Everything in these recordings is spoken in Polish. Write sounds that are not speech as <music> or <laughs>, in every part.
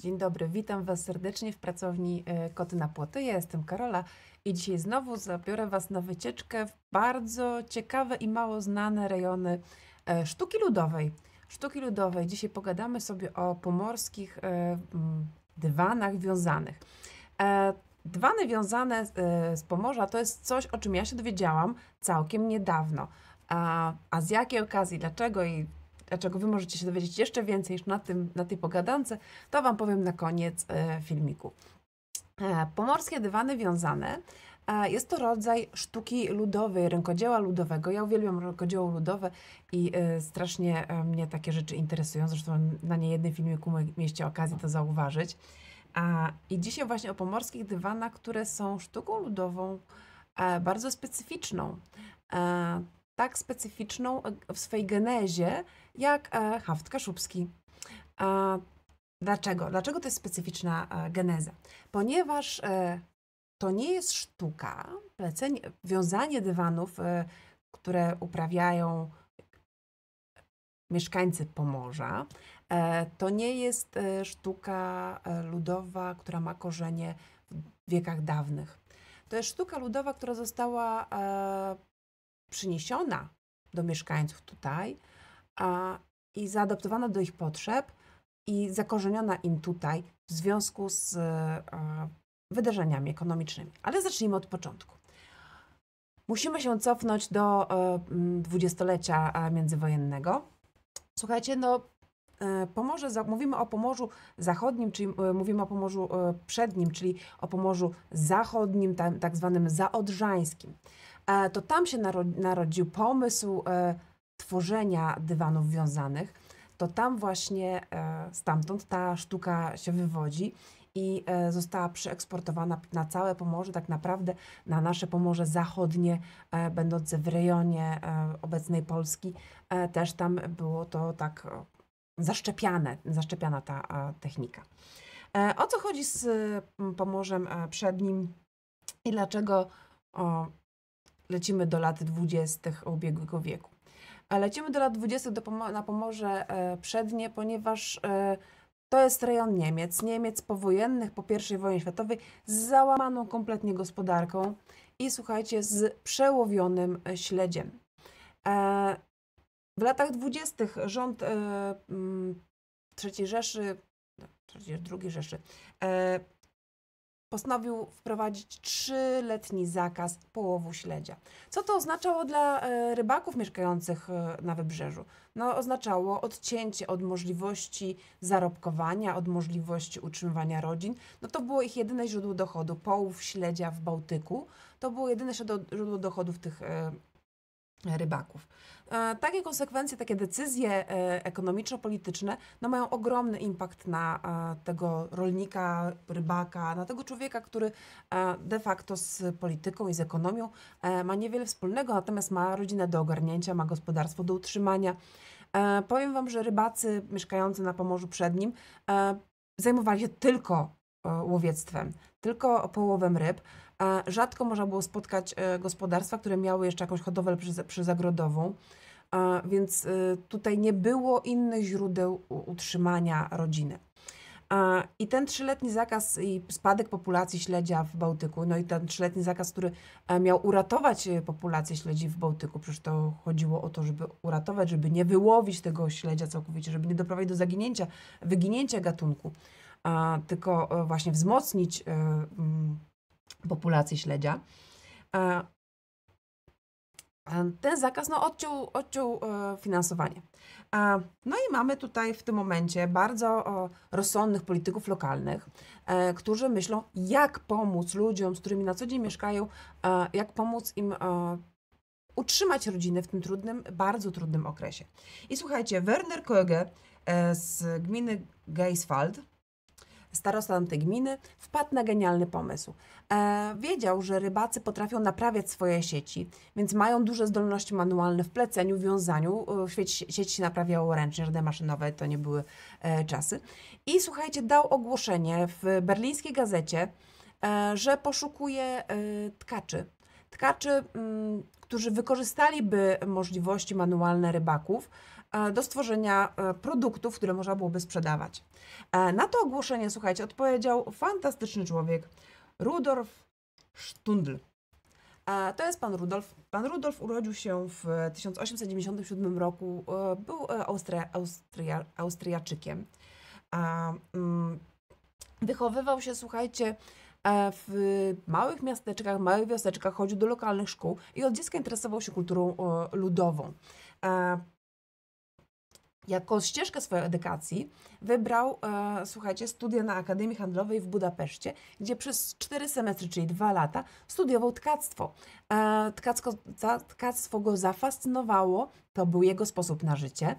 Dzień dobry, witam Was serdecznie w pracowni e, Koty na Płoty. Ja jestem Karola i dzisiaj znowu zabiorę Was na wycieczkę w bardzo ciekawe i mało znane rejony e, sztuki ludowej. Sztuki ludowej. Dzisiaj pogadamy sobie o pomorskich e, dywanach wiązanych. Dywany wiązane z Pomorza to jest coś, o czym ja się dowiedziałam całkiem niedawno. A, a z jakiej okazji, dlaczego i czego Wy możecie się dowiedzieć jeszcze więcej niż na, tym, na tej pogadance, to Wam powiem na koniec e, filmiku. E, pomorskie dywany wiązane e, jest to rodzaj sztuki ludowej, rękodzieła ludowego. Ja uwielbiam rękodzieło ludowe i strasznie mnie takie rzeczy interesują. Zresztą na niejednym filmiku mieście okazję to zauważyć. I dzisiaj właśnie o pomorskich dywanach, które są sztuką ludową bardzo specyficzną tak specyficzną e, w swojej genezie jak e, haft kaszubski. Dlaczego? Dlaczego to jest specyficzna e, geneza? Ponieważ to nie jest sztuka, plecenie, wiązanie dywanów, które uprawiają mieszkańcy Pomorza. To nie jest sztuka ludowa, która ma korzenie w wiekach dawnych. To jest sztuka ludowa, która została przyniesiona do mieszkańców tutaj a, i zaadoptowana do ich potrzeb i zakorzeniona im tutaj w związku z a, e, wydarzeniami ekonomicznymi. Ale zacznijmy od początku. Musimy się cofnąć do e, dwudziestolecia e, międzywojennego. Słuchajcie, no Pomorze, mówimy o Pomorzu Zachodnim, czyli mówimy o Pomorzu Przednim, czyli o Pomorzu Zachodnim, tak zwanym zaodrzańskim. E, to tam się narodził pomysł e, tworzenia dywanów wiązanych. To tam właśnie e, stamtąd ta sztuka się wywodzi i została przeeksportowana na całe Pomorze, tak naprawdę na nasze Pomorze Zachodnie, będące w rejonie obecnej Polski. Też tam było to tak zaszczepiane, zaszczepiana ta technika. O co chodzi z Pomorzem Przednim i dlaczego lecimy do lat 20. ubiegłego wieku. E, lecimy do lat 20. Do Pomo na Pomorze e, Przednie, ponieważ e, to jest rejon Niemiec, Niemiec powojennych po I wojnie światowej z załamaną kompletnie gospodarką i słuchajcie, z przełowionym śledziem. W latach 20. rząd III Rzeszy, no, II Rzeszy, postanowił wprowadzić trzyletni zakaz połowu śledzia. Co to oznaczało dla e, rybaków mieszkających e, na wybrzeżu? No, oznaczało odcięcie od możliwości zarobkowania, od możliwości utrzymywania rodzin. No to było ich jedyne źródło dochodu. Połów śledzia w Bałtyku to było jedyne źródło dochodu w tych e, rybaków. E, takie konsekwencje, takie decyzje e, ekonomiczno-polityczne no mają ogromny impact na e, tego rolnika, rybaka, na tego człowieka, który de facto z polityką i z ekonomią ma niewiele wspólnego, natomiast ma rodzinę do ogarnięcia, ma gospodarstwo do utrzymania. Powiem Wam, że rybacy mieszkający na Pomorzu Przednim zajmowali się tylko łowiectwem tylko połowem ryb. Rzadko można było spotkać e, gospodarstwa, które miały jeszcze jakąś hodowlę przyzagrodową, więc e, tutaj nie było innych źródeł utrzymania rodziny. I ten trzyletni zakaz i spadek populacji śledzia w Bałtyku, no i ten trzyletni zakaz, który e, miał uratować populację śledzi w Bałtyku, przecież to chodziło o to, żeby uratować, żeby nie wyłowić tego śledzia całkowicie, żeby nie doprowadzić do zaginięcia, wyginięcia gatunku tylko e, właśnie wzmocnić e, mm, populację śledzia. E, ten zakaz no, odciął, odciął finansowanie. No i mamy tutaj w tym momencie bardzo rozsądnych polityków lokalnych, którzy myślą, jak pomóc ludziom, z którymi na co dzień mieszkają, jak pomóc im utrzymać rodziny w tym trudnym, bardzo trudnym okresie. I słuchajcie, Werner Köge z gminy Geisfeld, starosta tamtej gminy, wpadł na genialny pomysł. E, wiedział, że rybacy potrafią naprawiać swoje sieci, więc mają duże zdolności manualne w pleceniu, wiązaniu. E, Sieć, się naprawiało ręcznie, żadne maszynowe to nie były e, czasy. I słuchajcie, dał ogłoszenie w berlińskiej gazecie, e, że poszukuje e, tkaczy tkaczy, mm, którzy wykorzystaliby możliwości manualne rybaków e, do stworzenia e, produktów, które można byłoby sprzedawać. E, na to ogłoszenie, słuchajcie, odpowiedział fantastyczny człowiek, Rudolf Stundl. To jest pan Rudolf. Pan Rudolf urodził się w 1897 roku, był Austria, Austria, Austriaczykiem. Mm, wychowywał się, słuchajcie, E, w małych miasteczkach, małych wioseczkach chodził do lokalnych szkół i od dziecka interesował się kulturą e, ludową. E, jako ścieżkę swojej edukacji wybrał, słuchajcie, studia na Akademii Handlowej w Budapeszcie, gdzie przez cztery semestry, czyli dwa lata, studiował tkactwo. E, tkacko, tkactwo go zafascynowało, to był jego sposób na życie.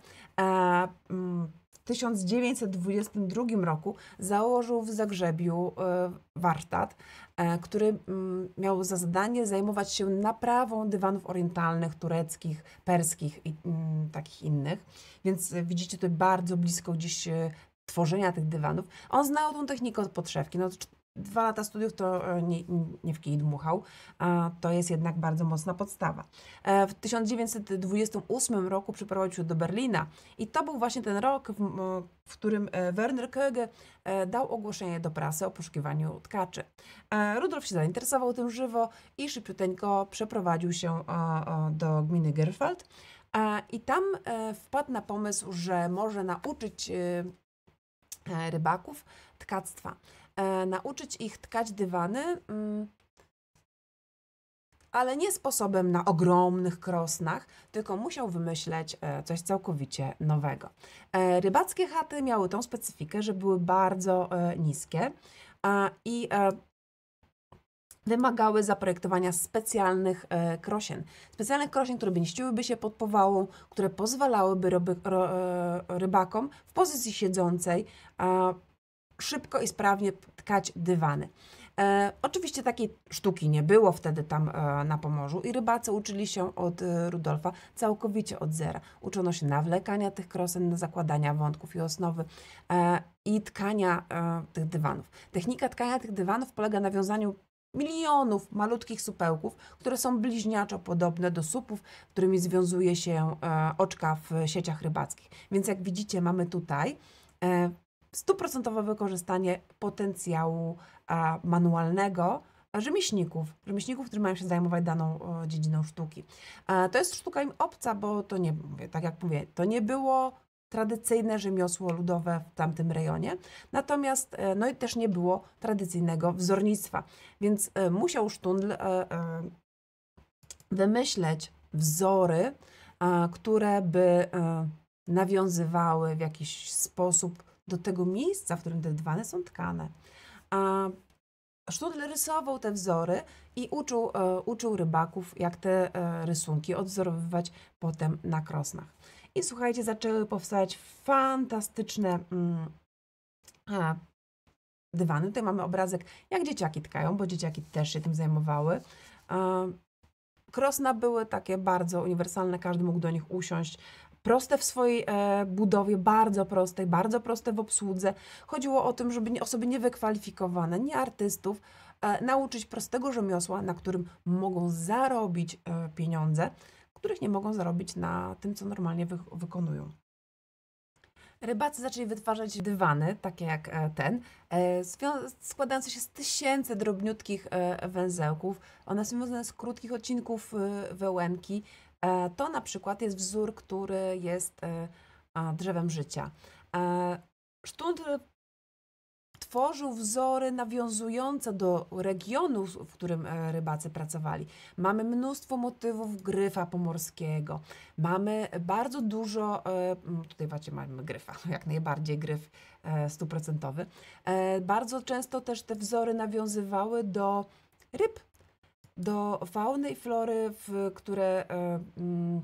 Mm, 1922 roku założył w Zagrzebiu e, warsztat, e, który mm, miał za zadanie zajmować się naprawą dywanów orientalnych, tureckich, perskich i mm, takich innych. Więc e, widzicie to bardzo blisko gdzieś tworzenia tych dywanów. On znał tą technikę od podszewki. No, dwa lata studiów to e, nie, nie w kij dmuchał, a to jest jednak bardzo mocna podstawa. E, w 1928 roku przyprowadził się do Berlina i to był właśnie ten rok, w, w którym e, Werner Köge dał ogłoszenie do prasy o poszukiwaniu tkaczy. Rudolf się zainteresował tym żywo i szybciuteńko przeprowadził się do gminy Gerfeld i tam wpadł na pomysł, że może nauczyć rybaków tkactwa. E, nauczyć ich tkać dywany, mm, ale nie sposobem na ogromnych krosnach, tylko musiał wymyśleć e, coś całkowicie nowego. E, rybackie chaty miały tą specyfikę, że były bardzo niskie i wymagały zaprojektowania specjalnych krosien. Specjalnych krosien, które by mieściłyby się pod powałą, które pozwalałyby rybakom w pozycji siedzącej szybko i sprawnie tkać dywany. E, oczywiście takiej sztuki nie było wtedy tam e, na Pomorzu i rybacy uczyli się od e, Rudolfa całkowicie od zera. Uczono się nawlekania tych krosen, zakładania wątków i osnowy e, i tkania e, tych dywanów. Technika tkania tych dywanów polega na wiązaniu milionów malutkich supełków, które są bliźniaczo podobne do supów, którymi związuje się e, oczka w sieciach rybackich. Więc jak widzicie, mamy tutaj stuprocentowe wykorzystanie potencjału a, manualnego rzemieślników, rzemieślników, którzy mają się zajmować daną dziedziną sztuki. to jest sztuka im obca, bo to nie, mówię, tak jak mówię, to nie było tradycyjne rzemiosło ludowe w tamtym rejonie, natomiast e, no i też nie było tradycyjnego wzornictwa, więc e, musiał Sztundl e, e, wymyśleć wzory, które by e, nawiązywały w jakiś sposób do tego miejsca, w którym te dywany są tkane. A Sztudl rysował te wzory i uczył, e, uczył rybaków, jak te e, rysunki odwzorowywać potem na krosnach. I słuchajcie, zaczęły powstawać fantastyczne mm, a, dywany. Tutaj mamy obrazek, jak dzieciaki tkają, bo dzieciaki też się tym zajmowały. E, krosna były takie bardzo uniwersalne, każdy mógł do nich usiąść proste w swojej e, budowie, bardzo proste, bardzo proste w obsłudze. Chodziło o tym, żeby osoby niewykwalifikowane, nie artystów, e, nauczyć prostego rzemiosła, na którym mogą zarobić e, pieniądze, których nie mogą zarobić na tym, co normalnie wy wykonują. Rybacy zaczęli wytwarzać dywany, takie jak ten, składające się z tysięcy drobniutkich węzełków. One są związane z krótkich odcinków wełenki, E, to na przykład jest wzór, który jest e, drzewem życia. E, sztund tworzył wzory nawiązujące do regionu, w którym rybacy pracowali. Mamy mnóstwo motywów gryfa pomorskiego. Mamy bardzo dużo, tutaj właśnie mamy gryfa, <laughs> jak najbardziej gryf stuprocentowy. Bardzo często też te wzory nawiązywały do ryb do fauny i flory, w, które e, mm,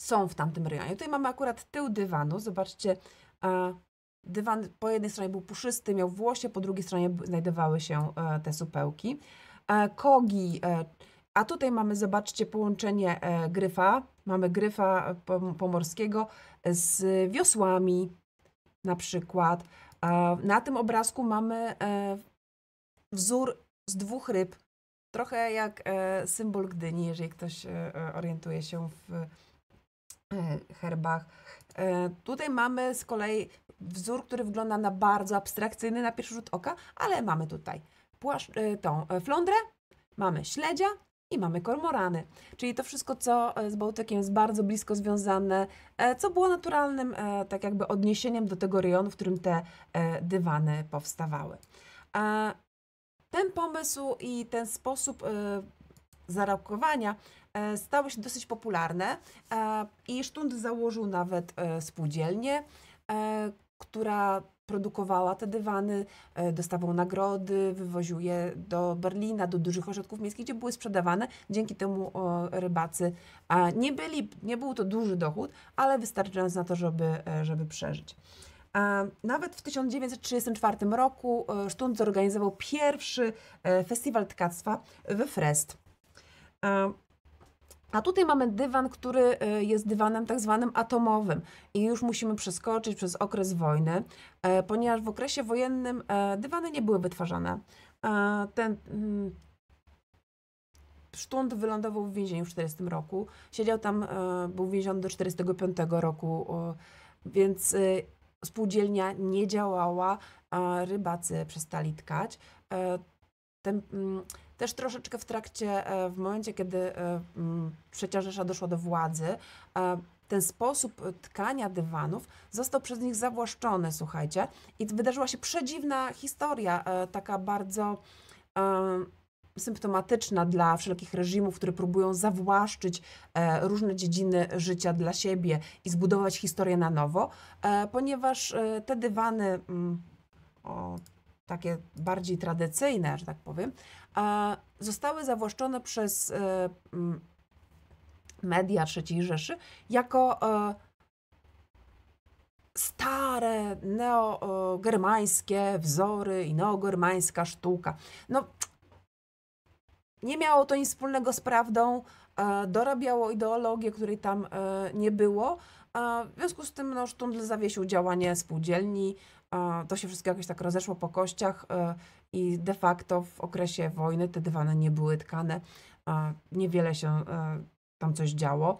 są w tamtym rejonie. Tutaj mamy akurat tył dywanu. Zobaczcie, e, dywan po jednej stronie był puszysty, miał włosie, po drugiej stronie znajdowały się e, te supełki. Kogi, a tutaj mamy, zobaczcie, połączenie gryfa. Mamy gryfa pomorskiego z wiosłami na przykład. Na tym obrazku mamy wzór z dwóch ryb, Trochę jak e, symbol Gdyni, jeżeli ktoś e, e orientuje się w e, herbach. E, tutaj mamy z kolei wzór, który wygląda na bardzo abstrakcyjny na pierwszy rzut oka, ale mamy tutaj płasz, e, tą flądrę, mamy śledzia i mamy kormorany. Czyli to wszystko, co z Bałtykiem jest bardzo blisko związane, co było naturalnym tak jakby odniesieniem do tego rejonu, w którym te dywany powstawały. Ten pomysł i ten sposób y, zarobkowania e, stały się dosyć popularne e, i Sztund założył nawet e, spółdzielnię, która produkowała te dywany, dostawał nagrody, wywoził je do Berlina, do dużych ośrodków miejskich, gdzie były sprzedawane. Dzięki temu rybacy nie byli, nie był to duży dochód, ale wystarczający na to, żeby, żeby przeżyć. Nawet w 1934 roku e, Sztund zorganizował pierwszy e, festiwal tkactwa we Frest. A tutaj mamy dywan, który e, jest dywanem tak zwanym atomowym i już musimy przeskoczyć przez okres wojny, ponieważ w okresie wojennym dywany nie były wytwarzane. Ten mm, Sztund wylądował w więzieniu w 40 roku. Siedział tam, był więziony do 45 roku, więc spółdzielnia nie działała, rybacy przestali tkać. E, ten, mm, też troszeczkę w trakcie, e, w momencie, kiedy trzecia e, mm, Rzesza doszła do władzy, ten sposób tkania dywanów został przez nich zawłaszczony, słuchajcie. I wydarzyła się przedziwna historia, taka bardzo symptomatyczna dla wszelkich reżimów, które próbują zawłaszczyć e, różne dziedziny życia dla siebie i zbudować historię na nowo, e, ponieważ e, te dywany mm, o, takie bardziej tradycyjne, że tak powiem, zostały zawłaszczone przez mm, media III Rzeszy jako stare neogermańskie wzory i neogermańska sztuka. No nie miało to nic wspólnego z prawdą, e, dorabiało ideologię, której tam e, nie było. E, w związku z tym no, Sztundl zawiesił działanie spółdzielni, to się wszystko jakoś tak rozeszło po kościach i de facto w okresie wojny te dywany nie były tkane, niewiele się tam coś działo.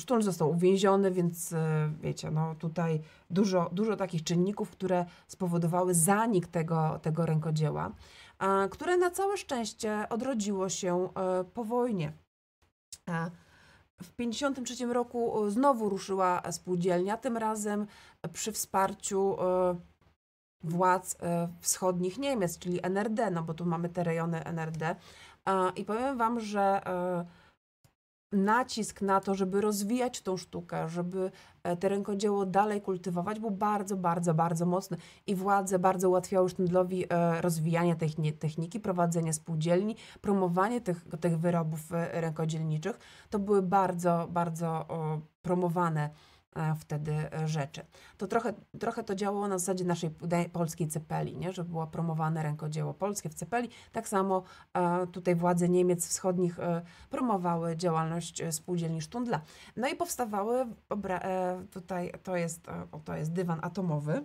Sztulc został uwięziony, więc wiecie, no tutaj dużo, dużo takich czynników, które spowodowały zanik tego, tego rękodzieła które na całe szczęście odrodziło się e, po wojnie. W 1953 roku e, znowu ruszyła spółdzielnia, tym razem przy wsparciu e, władz wschodnich Niemiec, czyli NRD, no bo tu mamy te rejony NRD. I powiem Wam, że nacisk na to, żeby rozwijać tą sztukę, żeby e, te rękodzieło dalej kultywować, był bardzo, bardzo, bardzo mocny i władze bardzo ułatwiały sztyndlowi e, rozwijanie techniki, prowadzenie spółdzielni, promowanie tych, tych wyrobów e, rękodzielniczych. To były bardzo, bardzo promowane E, wtedy e, rzeczy. To trochę, trochę to działało na zasadzie naszej polskiej cepeli, nie? że było promowane rękodzieło polskie w cepeli. Tak samo e, tutaj władze Niemiec wschodnich promowały działalność spółdzielni Sztundla. No i powstawały, tutaj to jest, to jest dywan atomowy,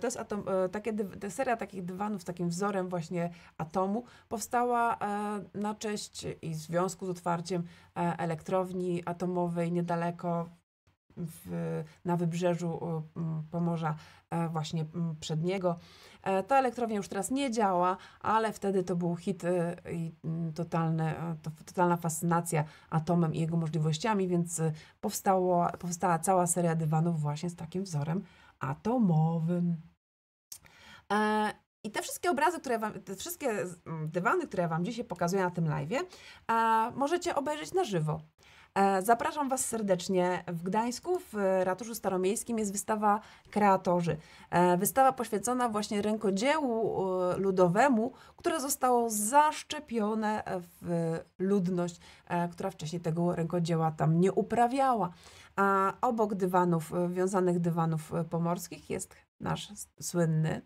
to jest atom, takie, seria takich dywanów z takim wzorem właśnie atomu powstała na cześć i w związku z otwarciem elektrowni atomowej niedaleko w, na wybrzeżu Pomorza e, właśnie przedniego. E, ta elektrownia już teraz nie działa, ale wtedy to był hit e, i totalne, totalna fascynacja atomem i jego możliwościami, więc powstało, powstała cała seria dywanów właśnie z takim wzorem atomowym. I te wszystkie obrazy, które wam, te wszystkie dywany, które ja Wam dzisiaj pokazuję na tym live, możecie obejrzeć na żywo. E, zapraszam Was serdecznie. W Gdańsku, w Ratuszu Staromiejskim jest wystawa Kreatorzy. E, wystawa poświęcona właśnie rękodziełu e, ludowemu, które zostało zaszczepione w ludność, która wcześniej tego rękodzieła tam nie uprawiała. A obok dywanów, wiązanych dywanów pomorskich jest nasz słynny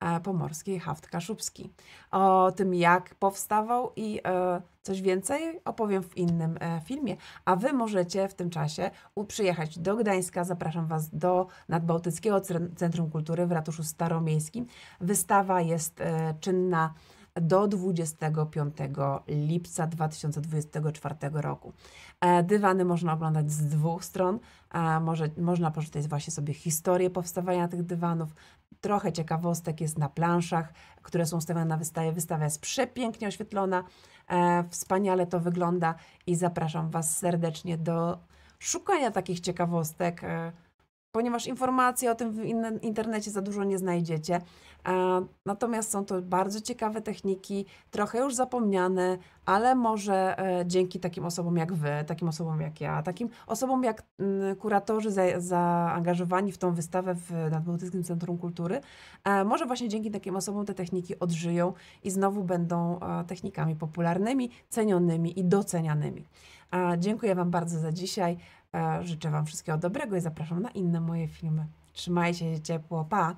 E, pomorskiej Haft Kaszubski. O tym, jak powstawał i e, coś więcej opowiem w innym e, filmie. A Wy możecie w tym czasie przyjechać do Gdańska. Zapraszam Was do Nadbałtyckiego Centrum Kultury w Ratuszu Staromiejskim. Wystawa jest czynna do 25 lipca 2024 roku. Dywany można oglądać z dwóch stron. Może, można poczytać właśnie sobie historię powstawania tych dywanów, Trochę ciekawostek jest na planszach, które są stawiane na wystawie. Wystawa jest przepięknie oświetlona, e, wspaniale to wygląda i zapraszam Was serdecznie do szukania takich ciekawostek. E, ponieważ informacji o tym w internecie za dużo nie znajdziecie. E, natomiast są to bardzo ciekawe techniki, trochę już zapomniane, ale może e, dzięki takim osobom jak Wy, takim osobom jak ja, takim osobom jak mm, kuratorzy zaangażowani w tą wystawę w Nadbałtyckim Centrum Kultury, e, może właśnie dzięki takim osobom te techniki odżyją i znowu będą technikami popularnymi, cenionymi i docenianymi. Dziękuję Wam bardzo za dzisiaj. E, życzę Wam wszystkiego dobrego i zapraszam na inne moje filmy. Trzymajcie się ciepło, pa!